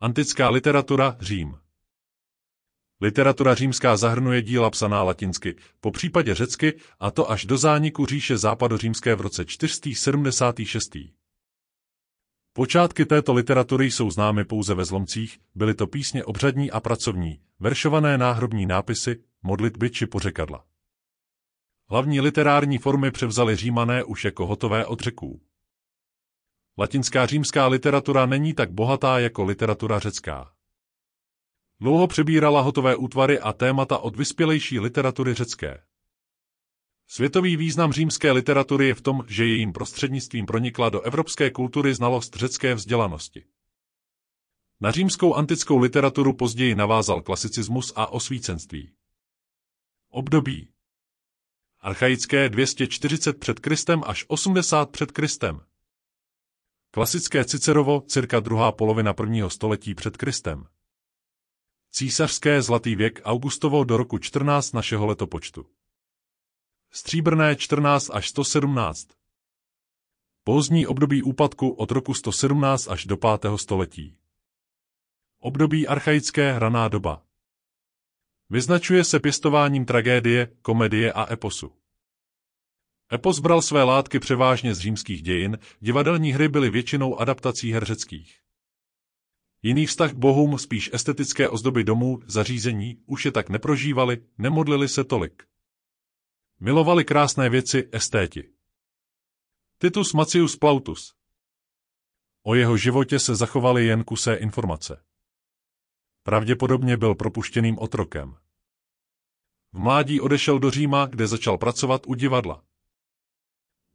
Antická literatura Řím Literatura římská zahrnuje díla psaná latinsky, po případě řecky, a to až do zániku říše západořímské v roce 476. Počátky této literatury jsou známy pouze ve zlomcích, byly to písně obřadní a pracovní, veršované náhrobní nápisy, modlitby či pořekadla. Hlavní literární formy převzali římané už jako hotové od řeků. Latinská římská literatura není tak bohatá jako literatura řecká. Dlouho přebírala hotové útvary a témata od vyspělejší literatury řecké. Světový význam římské literatury je v tom, že jejím prostřednictvím pronikla do evropské kultury znalost řecké vzdělanosti. Na římskou antickou literaturu později navázal klasicismus a osvícenství. Období Archaické 240 před Kristem až 80 před Kristem Klasické Cicerovo, cirka druhá polovina prvního století před Kristem. Císařské zlatý věk Augustovo do roku 14 našeho letopočtu. Stříbrné 14 až 117. Pozdní období úpadku od roku 117 až do 5. století. Období archaické hraná doba. Vyznačuje se pěstováním tragédie, komedie a eposu. Epos bral své látky převážně z římských dějin, divadelní hry byly většinou adaptací her řeckých. Jiný vztah k bohům, spíš estetické ozdoby domů, zařízení, už je tak neprožívali, nemodlili se tolik. Milovali krásné věci estéti. Titus Macius Plautus O jeho životě se zachovaly jen kusé informace. Pravděpodobně byl propuštěným otrokem. V mládí odešel do Říma, kde začal pracovat u divadla.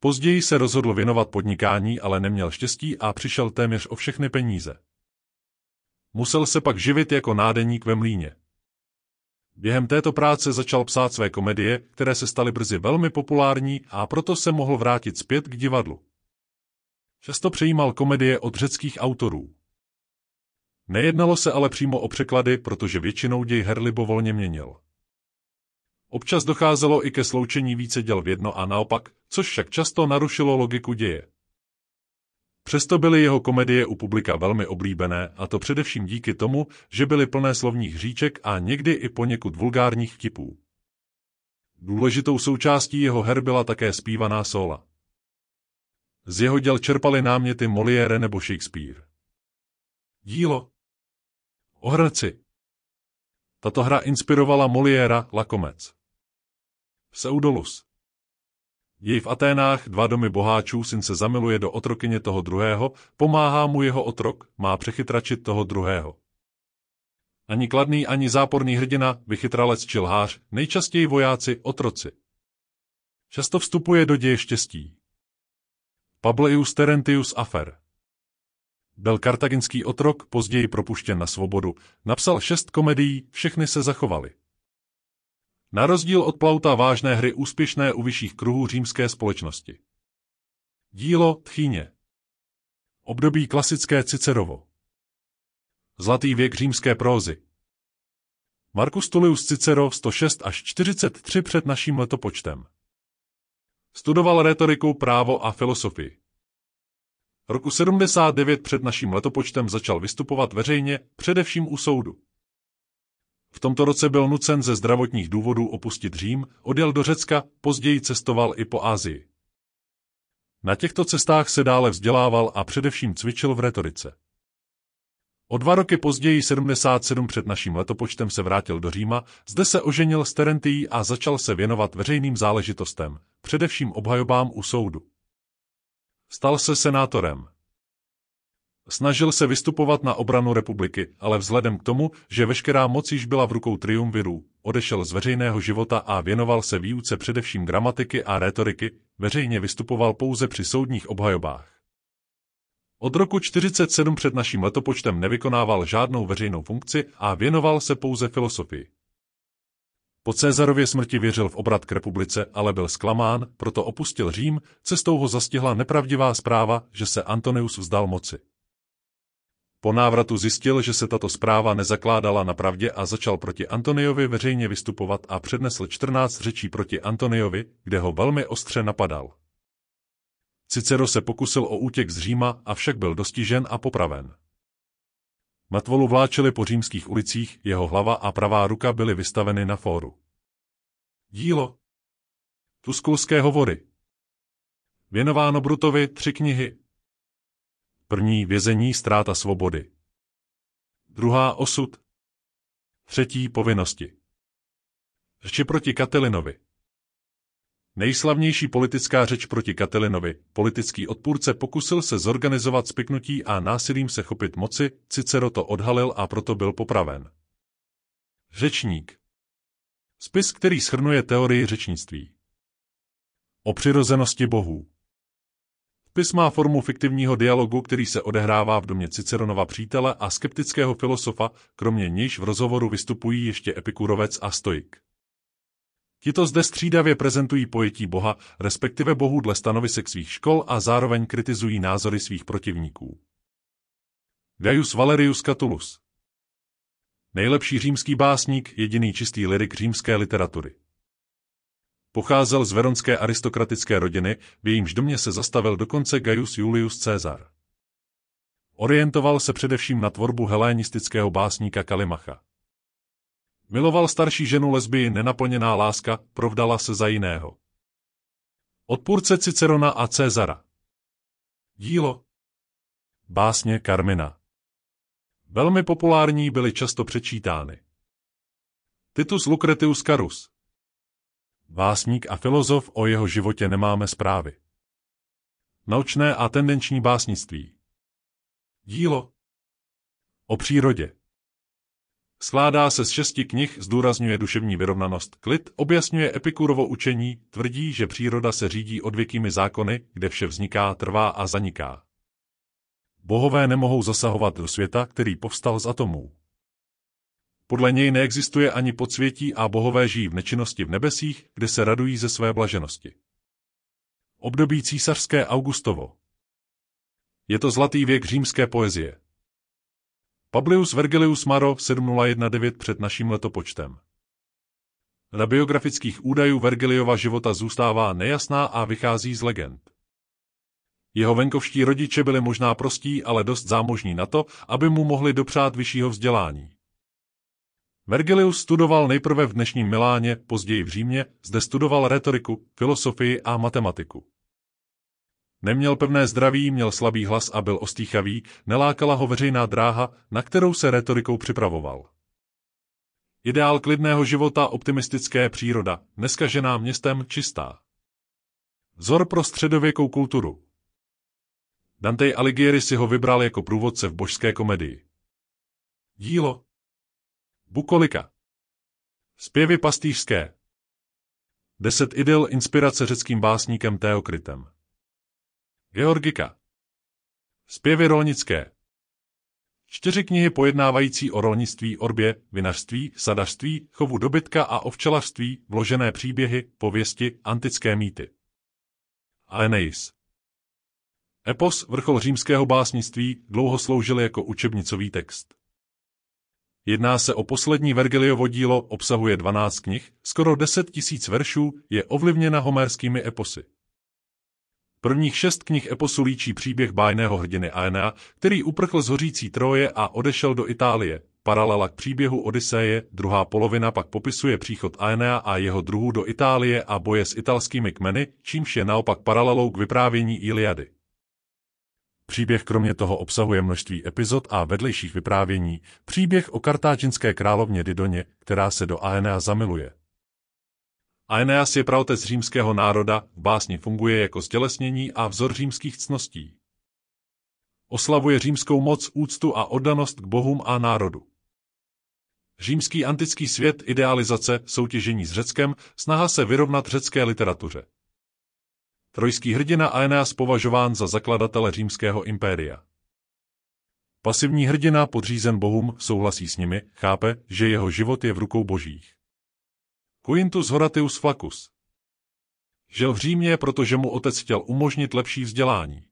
Později se rozhodl věnovat podnikání, ale neměl štěstí a přišel téměř o všechny peníze. Musel se pak živit jako nádeník ve mlíně. Během této práce začal psát své komedie, které se staly brzy velmi populární a proto se mohl vrátit zpět k divadlu. Často přejímal komedie od řeckých autorů. Nejednalo se ale přímo o překlady, protože většinou děj her libovolně měnil. Občas docházelo i ke sloučení více děl v jedno a naopak, což však často narušilo logiku děje. Přesto byly jeho komedie u publika velmi oblíbené, a to především díky tomu, že byly plné slovních říček a někdy i poněkud vulgárních tipů. Důležitou součástí jeho her byla také zpívaná sola. Z jeho děl čerpali náměty Molière nebo Shakespeare. Dílo O Tato hra inspirovala Moliéra Lakomec. Pseudolus. Jej v Aténách dva domy boháčů syn se zamiluje do otrokyně toho druhého, pomáhá mu jeho otrok, má přechytračit toho druhého. Ani kladný, ani záporný hrdina, vychytralec či lhář, nejčastěji vojáci, otroci. Často vstupuje do děje štěstí. Publius Terentius Afer byl kartaginský otrok, později propuštěn na svobodu. Napsal šest komedií, všechny se zachovaly. Na rozdíl od Plauta vážné hry úspěšné u vyšších kruhů římské společnosti. Dílo Tchýně Období klasické Cicerovo Zlatý věk římské prózy Marcus Tullius Cicero 106 až 43 před naším letopočtem. Studoval retoriku, právo a filosofii. Roku 79 před naším letopočtem začal vystupovat veřejně, především u soudu. V tomto roce byl nucen ze zdravotních důvodů opustit Řím, odjel do Řecka, později cestoval i po Ázii. Na těchto cestách se dále vzdělával a především cvičil v retorice. O dva roky později, 77 před naším letopočtem, se vrátil do Říma, zde se oženil s Terentií a začal se věnovat veřejným záležitostem, především obhajobám u soudu. Stal se senátorem. Snažil se vystupovat na obranu republiky, ale vzhledem k tomu, že veškerá moc již byla v rukou triumvirů, odešel z veřejného života a věnoval se výuce především gramatiky a retoriky, veřejně vystupoval pouze při soudních obhajobách. Od roku 47 před naším letopočtem nevykonával žádnou veřejnou funkci a věnoval se pouze filosofii. Po Cezarově smrti věřil v obrat k republice, ale byl zklamán, proto opustil Řím, cestou ho zastihla nepravdivá zpráva, že se Antonius vzdal moci. Po návratu zjistil, že se tato zpráva nezakládala na pravdě a začal proti Antoniovi veřejně vystupovat a přednesl 14 řečí proti Antoniovi, kde ho velmi ostře napadal. Cicero se pokusil o útěk z Říma, avšak byl dostižen a popraven. Matvolu vláčeli po římských ulicích, jeho hlava a pravá ruka byly vystaveny na fóru. Dílo Tuskulské hovory Věnováno Brutovi tři knihy První vězení ztráta svobody. Druhá osud. Třetí povinnosti. Řeči proti Katilinovi. Nejslavnější politická řeč proti Katilinovi, politický odpůrce pokusil se zorganizovat spiknutí a násilím se chopit moci, Cicero to odhalil a proto byl popraven. Řečník. Spis, který shrnuje teorii řečnictví. O přirozenosti bohů. Pis má formu fiktivního dialogu, který se odehrává v domě Ciceronova přítele a skeptického filosofa, kromě níž v rozhovoru vystupují ještě epikurovec a stoik. Tito zde střídavě prezentují pojetí Boha, respektive Bohu dle stanovisek svých škol a zároveň kritizují názory svých protivníků. Gaius Valerius Catulus Nejlepší římský básník, jediný čistý lirik římské literatury. Pocházel z veronské aristokratické rodiny, v jejímž domě se zastavil dokonce Gaius Julius Caesar. Orientoval se především na tvorbu helénistického básníka Kalimacha. Miloval starší ženu lesbii nenaplněná láska, provdala se za jiného. Odpůrce Cicerona a Cezara. Dílo Básně Karmina Velmi populární byly často přečítány. Titus Lucretius Carus Básník a filozof o jeho životě nemáme zprávy. Naučné a tendenční básnictví. Dílo. O přírodě. Skládá se z šesti knih, zdůrazňuje duševní vyrovnanost. Klid objasňuje epikurovo učení, tvrdí, že příroda se řídí odvěkými zákony, kde vše vzniká, trvá a zaniká. Bohové nemohou zasahovat do světa, který povstal z atomů. Podle něj neexistuje ani podsvětí a bohové žijí v nečinnosti v nebesích, kde se radují ze své blaženosti. Období císařské Augustovo Je to zlatý věk římské poezie. Publius Vergilius Maro 7019 před naším letopočtem. Na biografických údajů Vergiliova života zůstává nejasná a vychází z legend. Jeho venkovští rodiče byli možná prostí, ale dost zámožní na to, aby mu mohli dopřát vyššího vzdělání. Vergilius studoval nejprve v dnešním Miláně, později v Římě, zde studoval retoriku, filosofii a matematiku. Neměl pevné zdraví, měl slabý hlas a byl ostýchavý, nelákala ho veřejná dráha, na kterou se retorikou připravoval. Ideál klidného života, optimistické příroda, neskažená městem čistá. Vzor pro středověkou kulturu. Dante Alighieri si ho vybral jako průvodce v božské komedii. Dílo Bukolika. Zpěvy pastýřské. Deset idyl inspirace řeckým básníkem Teokritem. Georgika. Zpěvy rolnické. Čtyři knihy pojednávající o rolnictví, orbě, vinařství, sadařství, chovu dobytka a ovčelařství, vložené příběhy, pověsti, antické mýty. Aeneis. Epos, vrchol římského básnictví, dlouho sloužil jako učebnicový text. Jedná se o poslední Vergiliovo dílo, obsahuje 12 knih, skoro 10 tisíc veršů, je ovlivněna homérskými eposy. Prvních šest knih eposu líčí příběh bájného hrdiny Aenea, který uprchl z hořící Troje a odešel do Itálie. Paralela k příběhu Odiseje, druhá polovina pak popisuje příchod Aenea a jeho druhů do Itálie a boje s italskými kmeny, čímž je naopak paralelou k vyprávění Iliady. Příběh kromě toho obsahuje množství epizod a vedlejších vyprávění, příběh o kartáčinské královně Didoně, která se do Aenea zamiluje. Aeneas je praotec římského národa, v básni funguje jako stělesnění a vzor římských cností. Oslavuje římskou moc, úctu a oddanost k bohům a národu. Římský antický svět, idealizace, soutěžení s Řeckem, snaha se vyrovnat řecké literatuře trojský hrdina Aeneas považován za zakladatele římského impéria. Pasivní hrdina podřízen bohům souhlasí s nimi, chápe, že jeho život je v rukou božích. Quintus Horatius Flacus Žil v Římě, protože mu otec chtěl umožnit lepší vzdělání.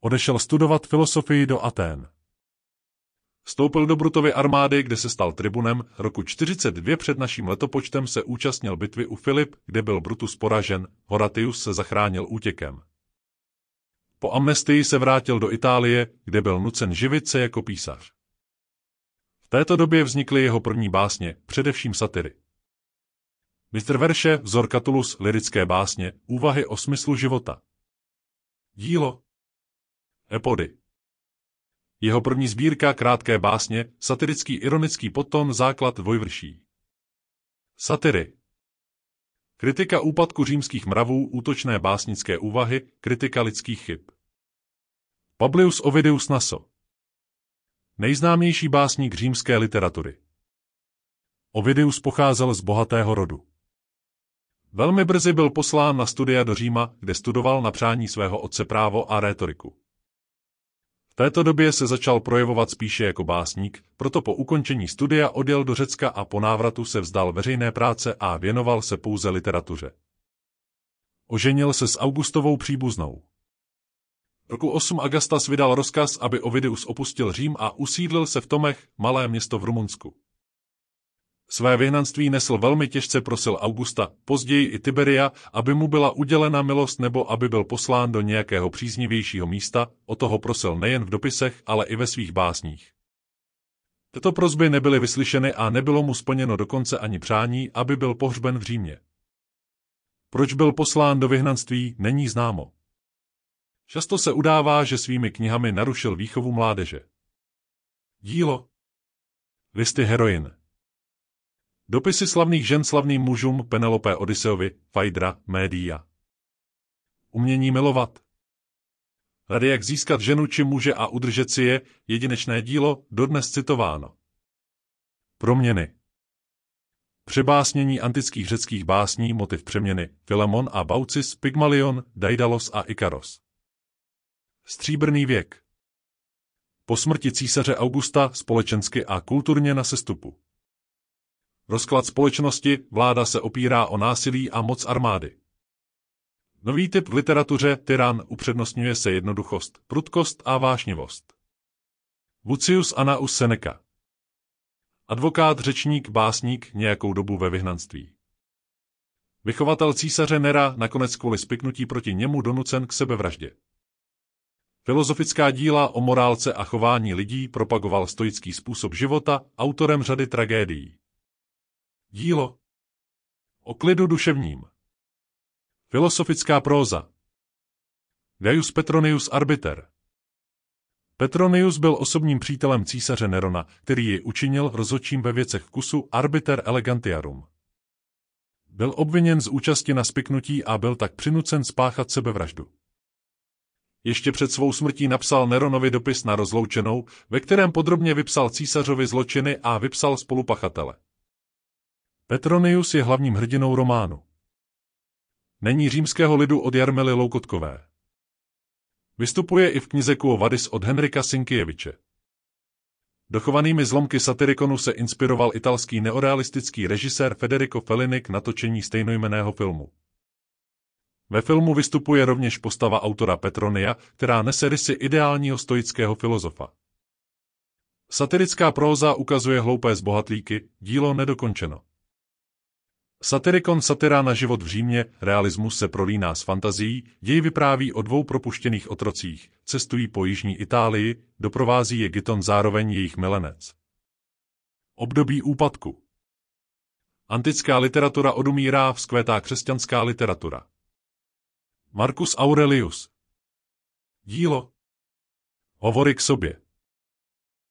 Odešel studovat filosofii do Atén. Vstoupil do Brutovy armády, kde se stal tribunem, roku 42 před naším letopočtem se účastnil bitvy u Filip, kde byl Brutus poražen, Horatius se zachránil útěkem. Po amnestii se vrátil do Itálie, kde byl nucen živit se jako písař. V této době vznikly jeho první básně, především satyry. Mistr verše, vzor Katulus, lirické básně, úvahy o smyslu života. Dílo. Epody. Jeho první sbírka Krátké básně, satirický ironický potom základ dvojvrší. Satiry Kritika úpadku římských mravů, útočné básnické úvahy, kritika lidských chyb. Publius Ovidius Naso Nejznámější básník římské literatury. Ovidius pocházel z bohatého rodu. Velmi brzy byl poslán na studia do Říma, kde studoval na přání svého otce právo a rétoriku této době se začal projevovat spíše jako básník, proto po ukončení studia odjel do Řecka a po návratu se vzdal veřejné práce a věnoval se pouze literatuře. Oženil se s Augustovou příbuznou. Roku 8 Agastas vydal rozkaz, aby Ovidius opustil Řím a usídlil se v Tomech, malé město v Rumunsku. Své vyhnanství nesl velmi těžce prosil Augusta, později i Tiberia, aby mu byla udělena milost nebo aby byl poslán do nějakého příznivějšího místa, o toho prosil nejen v dopisech, ale i ve svých básních. Tyto prozby nebyly vyslyšeny a nebylo mu splněno dokonce ani přání, aby byl pohřben v Římě. Proč byl poslán do vyhnanství, není známo. Často se udává, že svými knihami narušil výchovu mládeže. Dílo Listy heroin Dopisy slavných žen slavným mužům Penelope Odiseovi, Fajdra, Média. Umění milovat. Rady jak získat ženu či muže a udržet si je, jedinečné dílo, dodnes citováno. Proměny. Přebásnění antických řeckých básní motiv přeměny Filemon a Baucis, Pygmalion, Daidalos a Ikaros. Stříbrný věk. Po smrti císaře Augusta společensky a kulturně na sestupu rozklad společnosti, vláda se opírá o násilí a moc armády. Nový typ v literatuře tyran upřednostňuje se jednoduchost, prudkost a vášnivost. Lucius Anaus Seneca Advokát, řečník, básník nějakou dobu ve vyhnanství. Vychovatel císaře Nera nakonec kvůli spiknutí proti němu donucen k sebevraždě. Filozofická díla o morálce a chování lidí propagoval stoický způsob života autorem řady tragédií. Dílo. O klidu duševním. Filosofická próza. Gaius Petronius Arbiter. Petronius byl osobním přítelem císaře Nerona, který ji učinil rozhodčím ve věcech kusu Arbiter Elegantiarum. Byl obviněn z účasti na spiknutí a byl tak přinucen spáchat sebevraždu. Ještě před svou smrtí napsal Neronovi dopis na rozloučenou, ve kterém podrobně vypsal císařovi zločiny a vypsal spolupachatele. Petronius je hlavním hrdinou románu. Není římského lidu od Jarmely Loukotkové. Vystupuje i v knize Kuo Vadis od Henrika Sinkieviče. Dochovanými zlomky satirikonu se inspiroval italský neorealistický režisér Federico Fellini k natočení stejnojmeného filmu. Ve filmu vystupuje rovněž postava autora Petronia, která nese rysy ideálního stoického filozofa. Satirická próza ukazuje hloupé zbohatlíky, dílo nedokončeno. Satirikon satira na život v Římě, realismus se prolíná s fantazií, děj vypráví o dvou propuštěných otrocích, cestují po jižní Itálii, doprovází je Giton zároveň jejich milenec. Období úpadku Antická literatura odumírá, vzkvétá křesťanská literatura. Marcus Aurelius Dílo Hovory k sobě